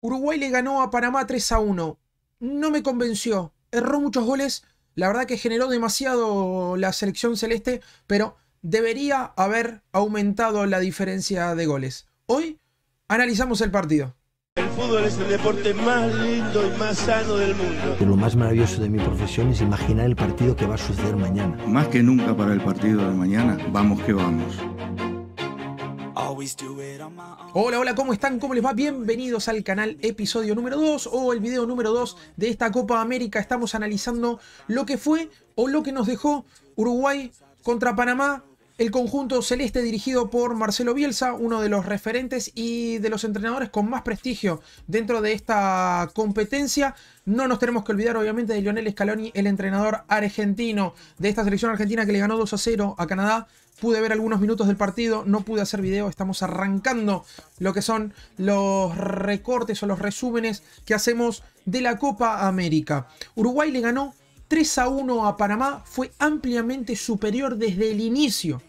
Uruguay le ganó a Panamá 3 a 1. No me convenció. Erró muchos goles. La verdad que generó demasiado la selección celeste, pero debería haber aumentado la diferencia de goles. Hoy analizamos el partido. El fútbol es el deporte más lindo y más sano del mundo. Lo más maravilloso de mi profesión es imaginar el partido que va a suceder mañana. Más que nunca para el partido de mañana, vamos que vamos. Hola, hola, ¿cómo están? ¿Cómo les va? Bienvenidos al canal episodio número 2 o el video número 2 de esta Copa América. Estamos analizando lo que fue o lo que nos dejó Uruguay contra Panamá. El conjunto celeste dirigido por Marcelo Bielsa, uno de los referentes y de los entrenadores con más prestigio dentro de esta competencia. No nos tenemos que olvidar, obviamente, de Lionel Scaloni, el entrenador argentino de esta selección argentina que le ganó 2 a 0 a Canadá Pude ver algunos minutos del partido, no pude hacer video, estamos arrancando lo que son los recortes o los resúmenes que hacemos de la Copa América. Uruguay le ganó 3 a 1 a Panamá, fue ampliamente superior desde el inicio.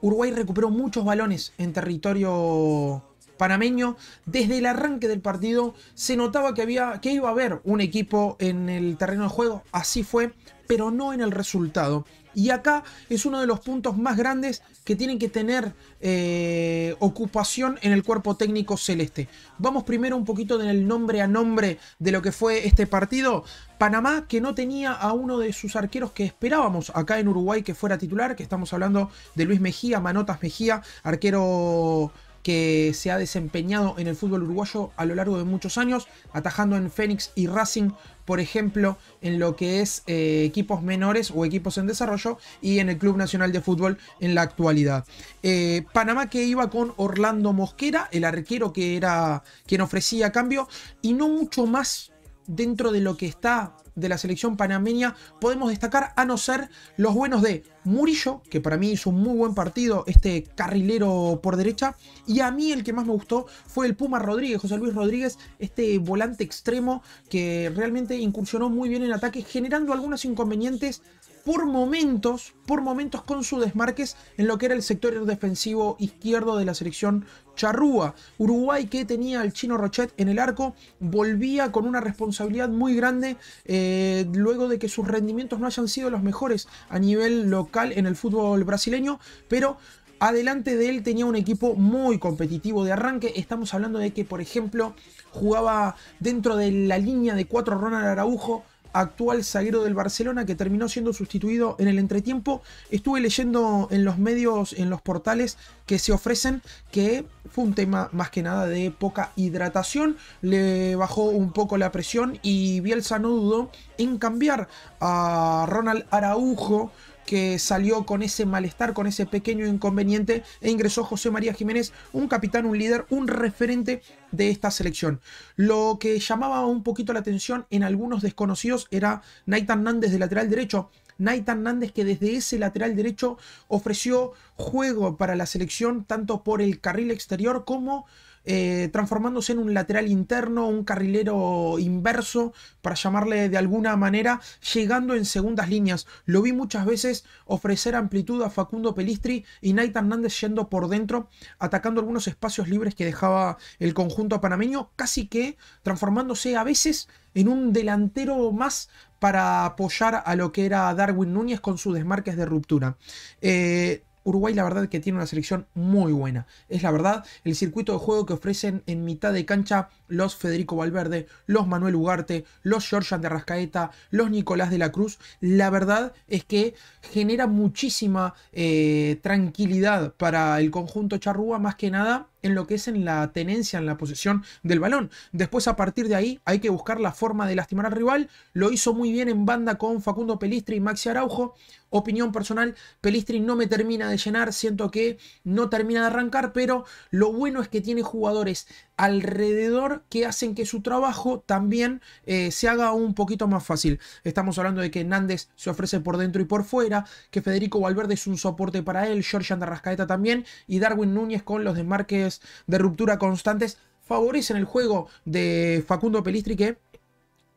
Uruguay recuperó muchos balones en territorio panameño. Desde el arranque del partido se notaba que, había, que iba a haber un equipo en el terreno de juego. Así fue, pero no en el resultado. Y acá es uno de los puntos más grandes que tienen que tener eh, ocupación en el cuerpo técnico celeste. Vamos primero un poquito en el nombre a nombre de lo que fue este partido. Panamá que no tenía a uno de sus arqueros que esperábamos acá en Uruguay que fuera titular, que estamos hablando de Luis Mejía, Manotas Mejía, arquero que se ha desempeñado en el fútbol uruguayo a lo largo de muchos años, atajando en Fénix y Racing, por ejemplo, en lo que es eh, equipos menores o equipos en desarrollo y en el Club Nacional de Fútbol en la actualidad. Eh, Panamá que iba con Orlando Mosquera, el arquero que era quien ofrecía cambio, y no mucho más dentro de lo que está de la selección panameña podemos destacar a no ser los buenos de Murillo, que para mí hizo un muy buen partido, este carrilero por derecha, y a mí el que más me gustó fue el Puma Rodríguez, José Luis Rodríguez, este volante extremo que realmente incursionó muy bien en ataque, generando algunos inconvenientes por momentos, por momentos con sus desmarques en lo que era el sector defensivo izquierdo de la selección charrúa. Uruguay que tenía al chino Rochet en el arco, volvía con una responsabilidad muy grande eh, luego de que sus rendimientos no hayan sido los mejores a nivel local en el fútbol brasileño, pero Adelante de él tenía un equipo muy competitivo de arranque. Estamos hablando de que, por ejemplo, jugaba dentro de la línea de cuatro Ronald Araujo, actual zaguero del Barcelona que terminó siendo sustituido en el entretiempo. Estuve leyendo en los medios, en los portales que se ofrecen que fue un tema más que nada de poca hidratación, le bajó un poco la presión y Bielsa no dudó en cambiar a Ronald Araujo que salió con ese malestar, con ese pequeño inconveniente e ingresó José María Jiménez, un capitán, un líder, un referente de esta selección. Lo que llamaba un poquito la atención en algunos desconocidos era Naitan Nández de lateral derecho. Naitan Nández que desde ese lateral derecho ofreció juego para la selección tanto por el carril exterior como eh, transformándose en un lateral interno, un carrilero inverso, para llamarle de alguna manera, llegando en segundas líneas. Lo vi muchas veces ofrecer amplitud a Facundo Pelistri y Naita Hernández yendo por dentro, atacando algunos espacios libres que dejaba el conjunto panameño, casi que transformándose a veces en un delantero más para apoyar a lo que era Darwin Núñez con sus desmarques de ruptura. Eh, Uruguay la verdad que tiene una selección muy buena. Es la verdad el circuito de juego que ofrecen en mitad de cancha los Federico Valverde, los Manuel Ugarte, los Georgian de Rascaeta, los Nicolás de la Cruz. La verdad es que genera muchísima eh, tranquilidad para el conjunto charrúa, más que nada en lo que es en la tenencia, en la posesión del balón. Después a partir de ahí hay que buscar la forma de lastimar al rival. Lo hizo muy bien en banda con Facundo Pelistri y Maxi Araujo. Opinión personal, Pelistri no me termina de llenar, siento que no termina de arrancar, pero lo bueno es que tiene jugadores alrededor que hacen que su trabajo también eh, se haga un poquito más fácil. Estamos hablando de que Hernández se ofrece por dentro y por fuera, que Federico Valverde es un soporte para él, George Andarrascaeta también, y Darwin Núñez con los desmarques de ruptura constantes favorecen el juego de Facundo Pelistri que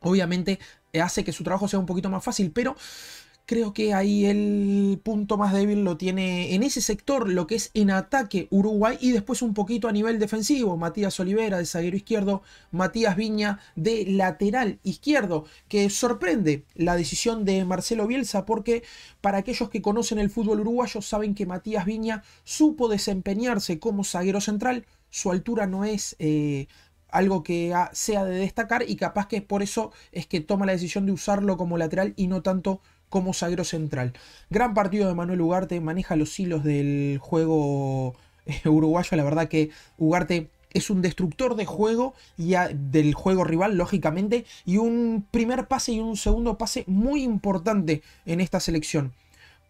obviamente eh, hace que su trabajo sea un poquito más fácil, pero Creo que ahí el punto más débil lo tiene en ese sector, lo que es en ataque Uruguay y después un poquito a nivel defensivo. Matías Olivera de zaguero izquierdo, Matías Viña de lateral izquierdo, que sorprende la decisión de Marcelo Bielsa porque para aquellos que conocen el fútbol uruguayo saben que Matías Viña supo desempeñarse como zaguero central. Su altura no es... Eh, algo que sea de destacar y capaz que por eso es que toma la decisión de usarlo como lateral y no tanto como sagro central. Gran partido de Manuel Ugarte, maneja los hilos del juego eh, uruguayo. La verdad que Ugarte es un destructor de juego y del juego rival, lógicamente, y un primer pase y un segundo pase muy importante en esta selección.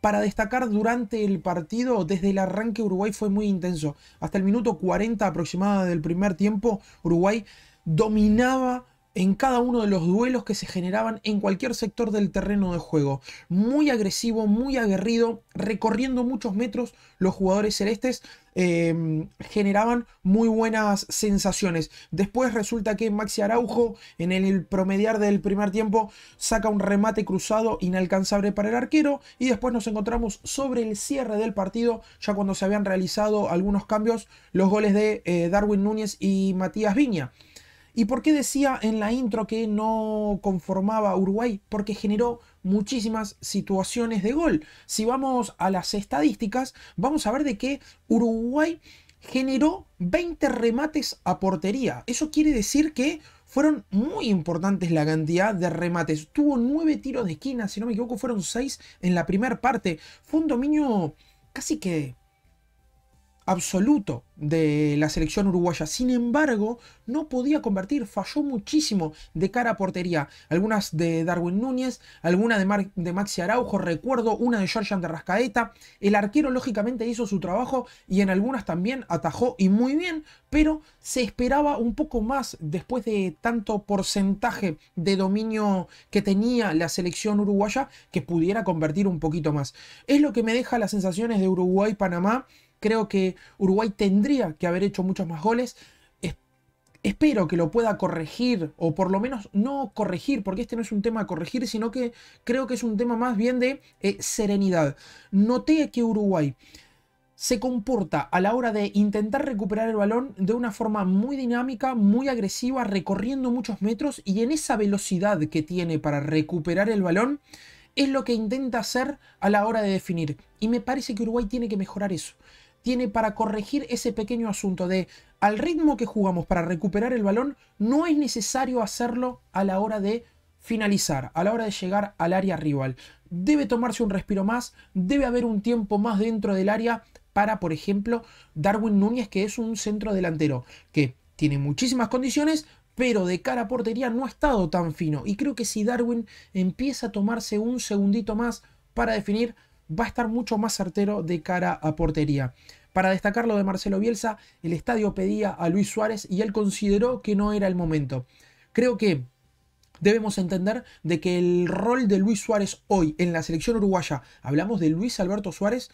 Para destacar durante el partido, desde el arranque Uruguay fue muy intenso. Hasta el minuto 40 aproximada del primer tiempo, Uruguay dominaba en cada uno de los duelos que se generaban en cualquier sector del terreno de juego. Muy agresivo, muy aguerrido, recorriendo muchos metros, los jugadores celestes eh, generaban muy buenas sensaciones. Después resulta que Maxi Araujo, en el promediar del primer tiempo, saca un remate cruzado inalcanzable para el arquero y después nos encontramos sobre el cierre del partido, ya cuando se habían realizado algunos cambios, los goles de eh, Darwin Núñez y Matías Viña. ¿Y por qué decía en la intro que no conformaba Uruguay? Porque generó muchísimas situaciones de gol. Si vamos a las estadísticas, vamos a ver de que Uruguay generó 20 remates a portería. Eso quiere decir que fueron muy importantes la cantidad de remates. Tuvo 9 tiros de esquina, si no me equivoco, fueron 6 en la primera parte. Fue un dominio casi que absoluto de la selección uruguaya. Sin embargo, no podía convertir, falló muchísimo de cara a portería. Algunas de Darwin Núñez, alguna de, Maxi Araujo, recuerdo una de Georgian de Rascaeta. El arquero lógicamente hizo su trabajo y en algunas también atajó y muy bien, pero se esperaba un poco más después de tanto porcentaje de dominio que tenía la selección uruguaya que pudiera convertir un poquito más. Es lo que me deja las sensaciones de Uruguay-Panamá Creo que Uruguay tendría que haber hecho muchos más goles. espero que lo pueda corregir, o por lo menos no corregir, porque este no es un tema de corregir, sino que creo que es un tema más bien de eh, serenidad. Noté que Uruguay se comporta a la hora de intentar recuperar el balón de una forma muy dinámica, muy agresiva, recorriendo muchos metros y en esa velocidad que tiene para recuperar el balón es lo que intenta hacer a la hora de definir. Y me parece que Uruguay tiene que mejorar eso tiene para corregir ese pequeño asunto de al ritmo que jugamos para recuperar el balón, no es necesario hacerlo a la hora de finalizar, a la hora de llegar al área rival. Debe tomarse un respiro más, debe haber un tiempo más dentro del área para, por ejemplo, Darwin Núñez, que es un centro delantero, que tiene muchísimas condiciones, pero de cara a portería no ha estado tan fino. Y creo que si Darwin empieza a tomarse un segundito más para definir, va a estar mucho más certero de cara a portería. Para destacar lo de Marcelo Bielsa, el estadio pedía a Luis Suárez y él consideró que no era el momento. Creo que debemos entender de que el rol de Luis Suárez hoy en la selección uruguaya, hablamos de Luis Alberto Suárez,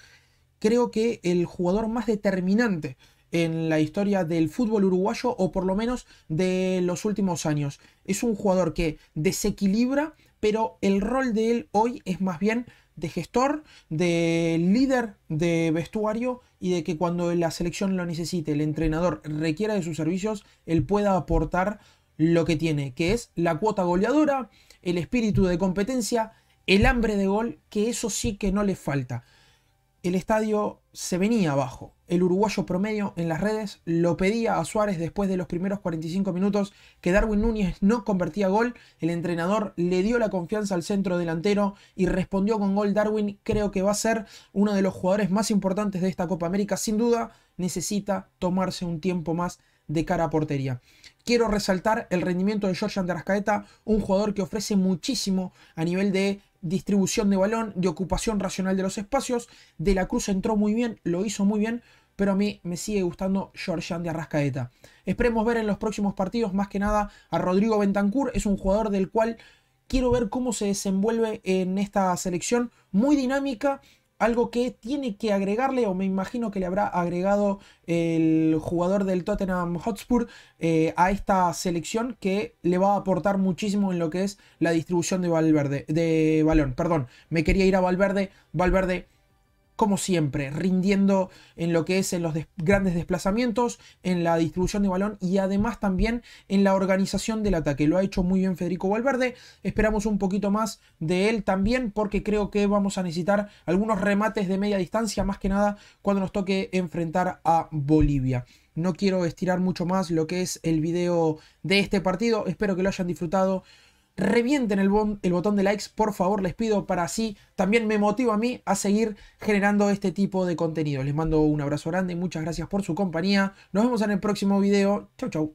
creo que el jugador más determinante en la historia del fútbol uruguayo o por lo menos de los últimos años. Es un jugador que desequilibra, pero el rol de él hoy es más bien de gestor, de líder de vestuario y de que cuando la selección lo necesite, el entrenador requiera de sus servicios, él pueda aportar lo que tiene, que es la cuota goleadora, el espíritu de competencia, el hambre de gol, que eso sí que no le falta el estadio se venía abajo. El uruguayo promedio en las redes lo pedía a Suárez después de los primeros 45 minutos que Darwin Núñez no convertía gol. El entrenador le dio la confianza al centro delantero y respondió con gol. Darwin creo que va a ser uno de los jugadores más importantes de esta Copa América. Sin duda necesita tomarse un tiempo más de cara a portería. Quiero resaltar el rendimiento de George Andarascaeta, un jugador que ofrece muchísimo a nivel de distribución de balón, de ocupación racional de los espacios. De la Cruz entró muy bien, lo hizo muy bien, pero a mí me sigue gustando Georgian de Arrascaeta. Esperemos ver en los próximos partidos más que nada a Rodrigo Bentancur, es un jugador del cual quiero ver cómo se desenvuelve en esta selección muy dinámica algo que tiene que agregarle, o me imagino que le habrá agregado el jugador del Tottenham Hotspur eh, a esta selección que le va a aportar muchísimo en lo que es la distribución de Valverde, de balón. Perdón, me quería ir a Valverde, Valverde como siempre, rindiendo en lo que es en los grandes desplazamientos, en la distribución de balón y además también en la organización del ataque. Lo ha hecho muy bien Federico Valverde. Esperamos un poquito más de él también porque creo que vamos a necesitar algunos remates de media distancia, más que nada cuando nos toque enfrentar a Bolivia. No quiero estirar mucho más lo que es el video de este partido. Espero que lo hayan disfrutado revienten el, botón de likes, por favor, les pido para así también me motiva a mí a seguir generando este tipo de contenido. Les mando un abrazo grande, y muchas gracias por su compañía. Nos vemos en el próximo video. Chau, chau.